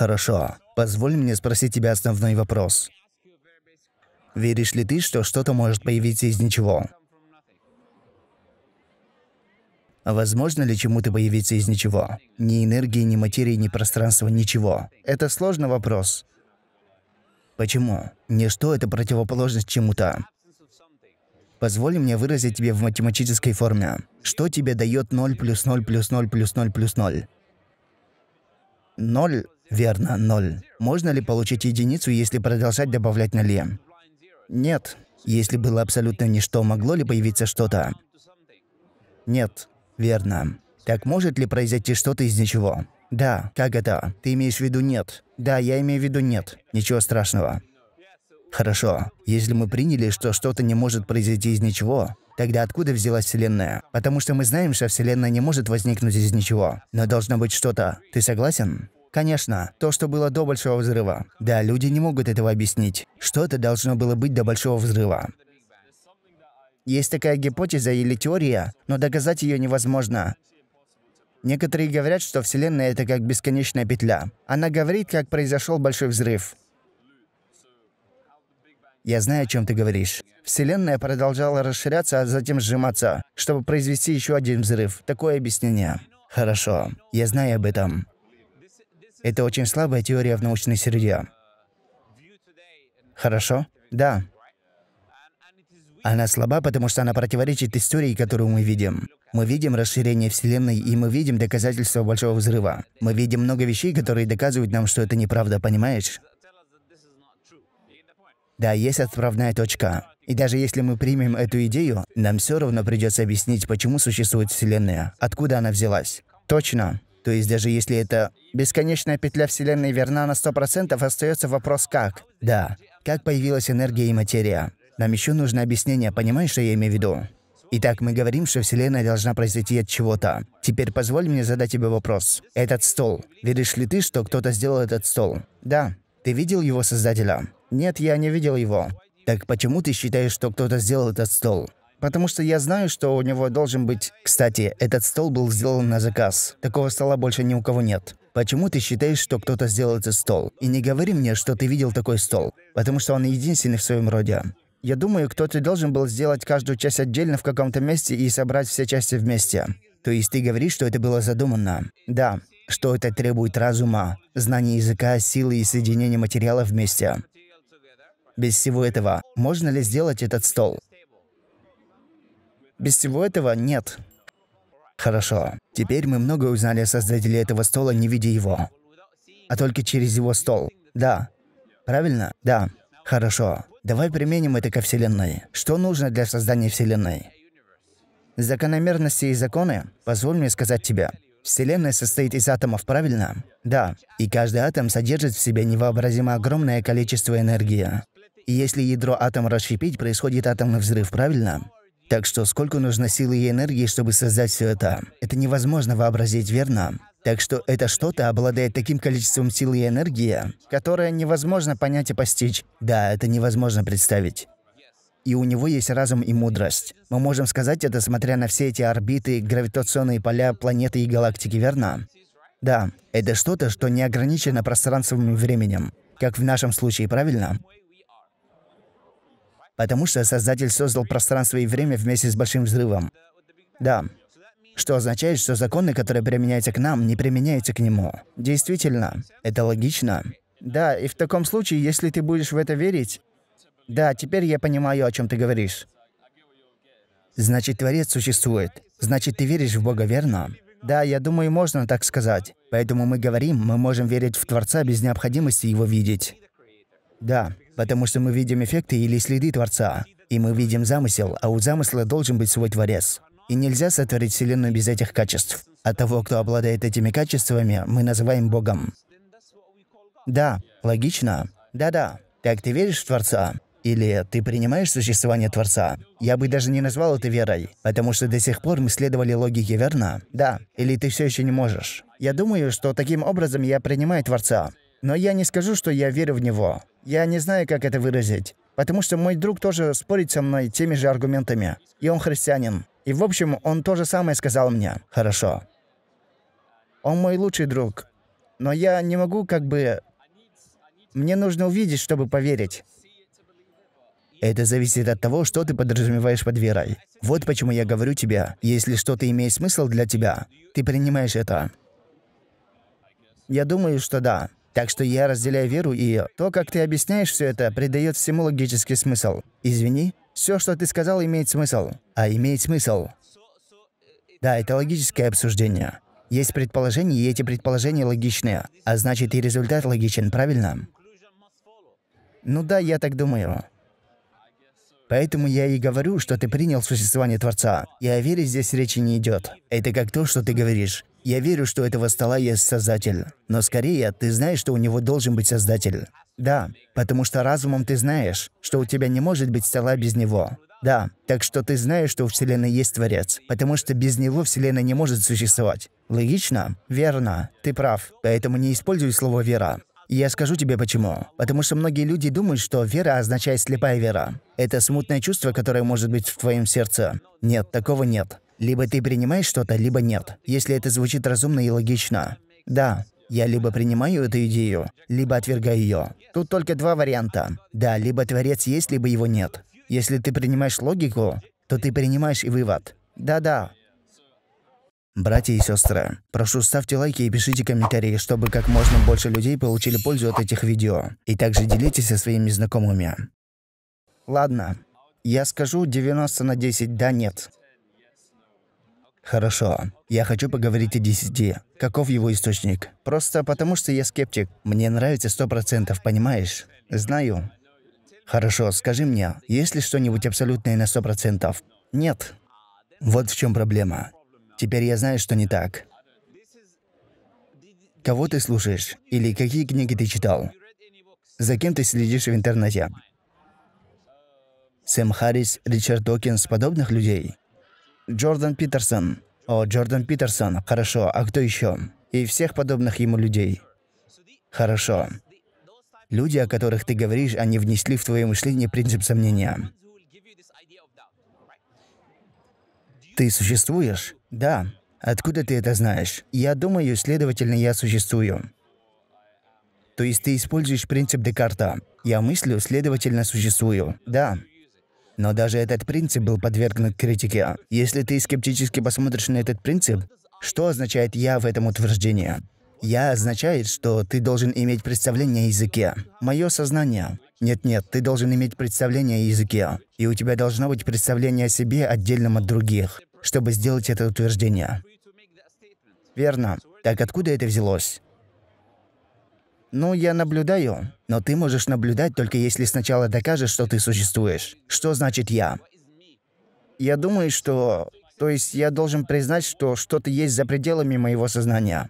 Хорошо. Позволь мне спросить тебя основной вопрос. Веришь ли ты, что что-то может появиться из ничего? Возможно ли чему-то появиться из ничего? Ни энергии, ни материи, ни пространства, ничего. Это сложный вопрос. Почему? Ничто — это противоположность чему-то. Позволь мне выразить тебе в математической форме. Что тебе дает 0 плюс 0 плюс 0 плюс 0 плюс 0? 0 Верно, ноль Можно ли получить единицу, если продолжать добавлять нули? Нет. Если было абсолютно ничто, могло ли появиться что-то? Нет. Верно. Так может ли произойти что-то из ничего? Да. Как это? Ты имеешь в виду нет? Да, я имею в виду нет. Ничего страшного. Хорошо. Если мы приняли, что что-то не может произойти из ничего, тогда откуда взялась Вселенная? Потому что мы знаем, что Вселенная не может возникнуть из ничего. Но должно быть что-то. Ты согласен? Конечно, то, что было до Большого Взрыва. Да, люди не могут этого объяснить. что это должно было быть до Большого Взрыва. Есть такая гипотеза или теория, но доказать ее невозможно. Некоторые говорят, что Вселенная — это как бесконечная петля. Она говорит, как произошел Большой Взрыв. Я знаю, о чем ты говоришь. Вселенная продолжала расширяться, а затем сжиматься, чтобы произвести еще один взрыв. Такое объяснение. Хорошо, я знаю об этом. Это очень слабая теория в научной среде. Хорошо? Да. Она слаба, потому что она противоречит истории, которую мы видим. Мы видим расширение Вселенной, и мы видим доказательства Большого Взрыва. Мы видим много вещей, которые доказывают нам, что это неправда, понимаешь? Да, есть отправная точка. И даже если мы примем эту идею, нам все равно придется объяснить, почему существует Вселенная, откуда она взялась. Точно. То есть даже если это бесконечная петля Вселенной верна на 100%, остается вопрос «как?». Да, как появилась энергия и материя. Нам еще нужно объяснение, понимаешь, что я имею в виду? Итак, мы говорим, что Вселенная должна произойти от чего-то. Теперь позволь мне задать тебе вопрос. Этот стол. Веришь ли ты, что кто-то сделал этот стол? Да. Ты видел его создателя? Нет, я не видел его. Так почему ты считаешь, что кто-то сделал этот стол? Потому что я знаю, что у него должен быть... Кстати, этот стол был сделан на заказ. Такого стола больше ни у кого нет. Почему ты считаешь, что кто-то сделал этот стол? И не говори мне, что ты видел такой стол. Потому что он единственный в своем роде. Я думаю, кто-то должен был сделать каждую часть отдельно в каком-то месте и собрать все части вместе. То есть ты говоришь, что это было задумано? Да, что это требует разума, знания языка, силы и соединения материала вместе. Без всего этого, можно ли сделать этот стол? Без всего этого нет. Хорошо. Теперь мы много узнали о создателе этого стола, не видя его. А только через его стол. Да. Правильно? Да. Хорошо. Давай применим это ко Вселенной. Что нужно для создания Вселенной? Закономерности и законы? Позволь мне сказать тебе. Вселенная состоит из атомов, правильно? Да. И каждый атом содержит в себе невообразимо огромное количество энергии. И если ядро атома расщепить, происходит атомный взрыв, правильно? Так что сколько нужно силы и энергии, чтобы создать все это? Это невозможно вообразить, верно? Так что это что-то обладает таким количеством силы и энергии, которое невозможно понять и постичь. Да, это невозможно представить. И у него есть разум и мудрость. Мы можем сказать это, смотря на все эти орбиты, гравитационные поля, планеты и галактики, верно? Да, это что-то, что не ограничено пространством и временем. Как в нашем случае, правильно? Потому что Создатель создал пространство и время вместе с Большим Взрывом. Да. Что означает, что законы, которые применяются к нам, не применяются к нему. Действительно, это логично. Да, и в таком случае, если ты будешь в это верить... Да, теперь я понимаю, о чем ты говоришь. Значит, Творец существует. Значит, ты веришь в Бога, верно? Да, я думаю, можно так сказать. Поэтому мы говорим, мы можем верить в Творца без необходимости его видеть. Да потому что мы видим эффекты или следы Творца, и мы видим замысел, а у замысла должен быть свой Творец. И нельзя сотворить Вселенную без этих качеств. А того, кто обладает этими качествами, мы называем Богом. Да, логично. Да-да. Так ты веришь в Творца? Или ты принимаешь существование Творца? Я бы даже не назвал это верой, потому что до сих пор мы следовали логике, верно? Да. Или ты все еще не можешь? Я думаю, что таким образом я принимаю Творца. Но я не скажу, что я верю в него. Я не знаю, как это выразить. Потому что мой друг тоже спорит со мной теми же аргументами. И он христианин. И в общем, он то же самое сказал мне. Хорошо. Он мой лучший друг. Но я не могу как бы... Мне нужно увидеть, чтобы поверить. Это зависит от того, что ты подразумеваешь под верой. Вот почему я говорю тебе, если что-то имеет смысл для тебя, ты принимаешь это. Я думаю, что да. Так что я разделяю веру и то, как ты объясняешь все это, придает всему логический смысл. Извини, все, что ты сказал, имеет смысл. А имеет смысл. Да, это логическое обсуждение. Есть предположения, и эти предположения логичные. А значит, и результат логичен, правильно? Ну да, я так думаю. Поэтому я и говорю, что ты принял существование Творца. И о вере здесь речи не идет. Это как то, что ты говоришь. Я верю, что этого стола есть создатель. Но скорее, ты знаешь, что у него должен быть создатель. Да, потому что разумом ты знаешь, что у тебя не может быть стола без него. Да, так что ты знаешь, что у Вселенной есть Творец, потому что без него Вселенная не может существовать. Логично? Верно, ты прав. Поэтому не используй слово «вера». Я скажу тебе почему. Потому что многие люди думают, что вера означает слепая вера. Это смутное чувство, которое может быть в твоем сердце. Нет, такого нет. Либо ты принимаешь что-то, либо нет. Если это звучит разумно и логично. Да, я либо принимаю эту идею, либо отвергаю ее. Тут только два варианта. Да, либо Творец есть, либо его нет. Если ты принимаешь логику, то ты принимаешь и вывод. Да-да. Братья и сестры, прошу ставьте лайки и пишите комментарии, чтобы как можно больше людей получили пользу от этих видео. И также делитесь со своими знакомыми. Ладно, я скажу 90 на 10 «да» «нет». Хорошо. Я хочу поговорить о 10. Каков его источник? Просто потому, что я скептик. Мне нравится сто процентов, понимаешь? Знаю. Хорошо, скажи мне, есть ли что-нибудь абсолютное на сто процентов? Нет. Вот в чем проблема. Теперь я знаю, что не так. Кого ты слушаешь? Или какие книги ты читал? За кем ты следишь в интернете? Сэм Харрис, Ричард Докинс, подобных людей? Джордан Питерсон. О, Джордан Питерсон, хорошо, а кто еще? И всех подобных ему людей. Хорошо. Люди, о которых ты говоришь, они внесли в твое мышление принцип сомнения. Ты существуешь? Да. Откуда ты это знаешь? Я думаю, следовательно, я существую. То есть ты используешь принцип Декарта. Я мыслю, следовательно, существую. Да. Но даже этот принцип был подвергнут критике. Если ты скептически посмотришь на этот принцип, что означает «я» в этом утверждении? «Я» означает, что ты должен иметь представление о языке. Мое сознание. Нет-нет, ты должен иметь представление о языке. И у тебя должно быть представление о себе отдельным от других, чтобы сделать это утверждение. Верно. Так откуда это взялось? «Ну, я наблюдаю. Но ты можешь наблюдать только если сначала докажешь, что ты существуешь. Что значит «я»?» «Я думаю, что...» «То есть я должен признать, что что-то есть за пределами моего сознания».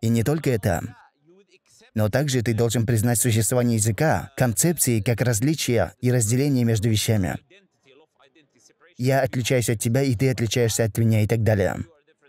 И не только это. Но также ты должен признать существование языка, концепции как различия и разделение между вещами. Я отличаюсь от тебя, и ты отличаешься от меня, и так далее.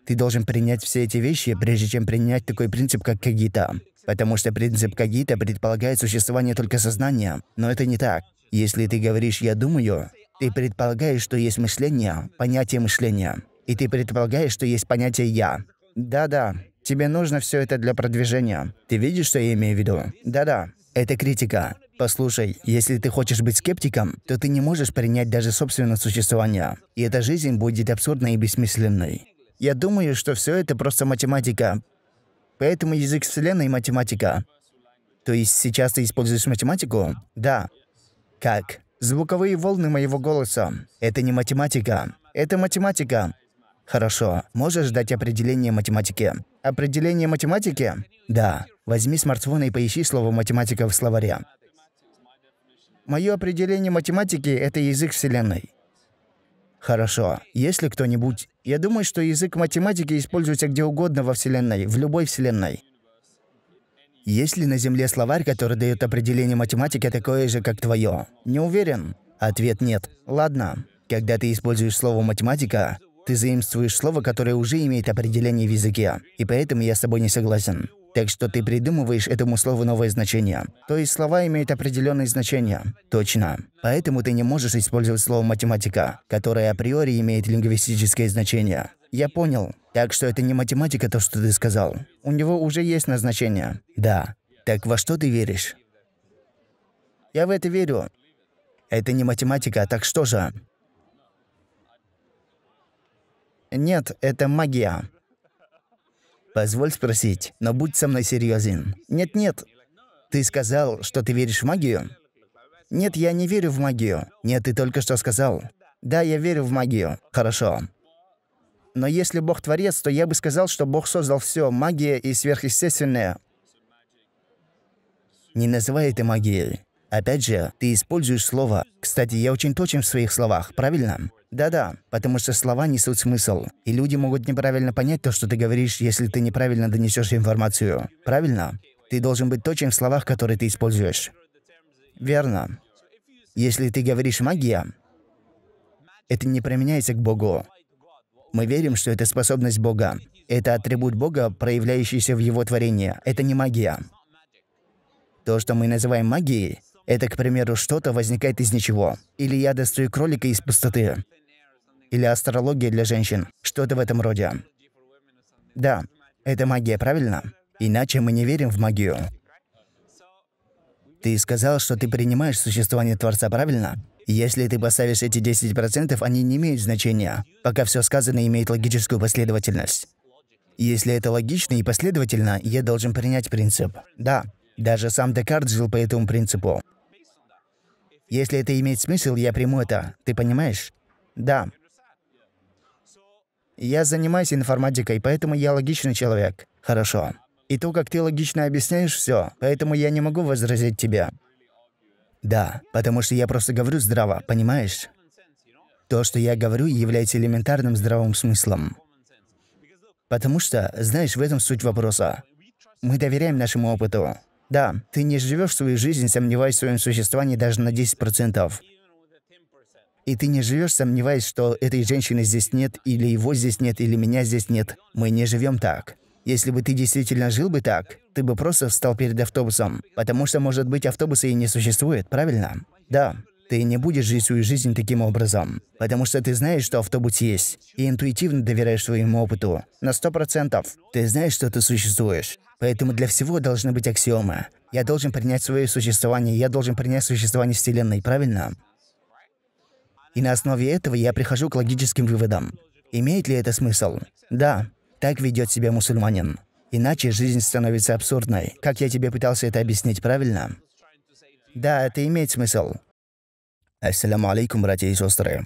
Ты должен принять все эти вещи, прежде чем принять такой принцип, как кагита. Потому что принцип Кагита предполагает существование только сознания, но это не так. Если ты говоришь «я думаю», ты предполагаешь, что есть мышление, понятие мышления. И ты предполагаешь, что есть понятие «я». Да-да, тебе нужно все это для продвижения. Ты видишь, что я имею в виду? Да-да, это критика. Послушай, если ты хочешь быть скептиком, то ты не можешь принять даже собственное существование. И эта жизнь будет абсурдной и бессмысленной. Я думаю, что все это просто математика, Поэтому язык Вселенной — математика. То есть сейчас ты используешь математику? Да. Как? Звуковые волны моего голоса. Это не математика. Это математика. Хорошо. Можешь дать определение математики? Определение математики? Да. Возьми смартфон и поищи слово «математика» в словаре. Мое определение математики – это язык Вселенной. Хорошо. Если кто-нибудь... Я думаю, что язык математики используется где угодно во Вселенной, в любой Вселенной. Есть ли на Земле словарь, который дает определение математики такое же, как твое? Не уверен. Ответ нет. Ладно. Когда ты используешь слово «математика», ты заимствуешь слово, которое уже имеет определение в языке, и поэтому я с тобой не согласен. Так что ты придумываешь этому слову новое значение. То есть слова имеют определенные значения. Точно. Поэтому ты не можешь использовать слово «математика», которое априори имеет лингвистическое значение. Я понял. Так что это не математика, то, что ты сказал. У него уже есть назначение. Да. Так во что ты веришь? Я в это верю. Это не математика, а так что же? Нет, это магия. Позволь спросить, но будь со мной серьезен. Нет-нет. Ты сказал, что ты веришь в магию? Нет, я не верю в магию. Нет, ты только что сказал. Да, я верю в магию. Хорошо. Но если Бог творец, то я бы сказал, что Бог создал все, магия и сверхъестественное. Не называй это магией. Опять же, ты используешь слово. Кстати, я очень точен в своих словах, правильно? Да-да, потому что слова несут смысл, и люди могут неправильно понять то, что ты говоришь, если ты неправильно донесешь информацию. Правильно? Ты должен быть точен в словах, которые ты используешь. Верно. Если ты говоришь «магия», это не применяется к Богу. Мы верим, что это способность Бога. Это атрибут Бога, проявляющийся в Его творении. Это не магия. То, что мы называем магией, это, к примеру, что-то возникает из ничего. Или я достаю кролика из пустоты. Или астрология для женщин. Что-то в этом роде. Да, это магия, правильно? Иначе мы не верим в магию. Ты сказал, что ты принимаешь существование Творца, правильно? Если ты поставишь эти 10%, они не имеют значения, пока все сказанное имеет логическую последовательность. Если это логично и последовательно, я должен принять принцип. Да, даже сам Декарт жил по этому принципу. Если это имеет смысл, я приму это. Ты понимаешь? Да. Я занимаюсь информатикой, поэтому я логичный человек. Хорошо. И то, как ты логично объясняешь все, поэтому я не могу возразить тебе. Да, потому что я просто говорю здраво, понимаешь? То, что я говорю, является элементарным здравым смыслом. Потому что, знаешь, в этом суть вопроса. Мы доверяем нашему опыту. Да, ты не живешь свою жизнь, сомневаясь в своем существовании даже на 10%. И ты не живешь, сомневаясь, что этой женщины здесь нет, или его здесь нет, или меня здесь нет. Мы не живем так. Если бы ты действительно жил бы так, ты бы просто встал перед автобусом. Потому что, может быть, автобуса и не существует, правильно? Да. Ты не будешь жить свою жизнь таким образом. Потому что ты знаешь, что автобус есть. И интуитивно доверяешь своему опыту. На сто процентов. Ты знаешь, что ты существуешь. Поэтому для всего должны быть аксиомы. Я должен принять свое существование, я должен принять существование Вселенной, правильно? И на основе этого я прихожу к логическим выводам. Имеет ли это смысл? Да, так ведет себя мусульманин. Иначе жизнь становится абсурдной. Как я тебе пытался это объяснить, правильно? Да, это имеет смысл. Ассаламу алейкум, братья и сестры.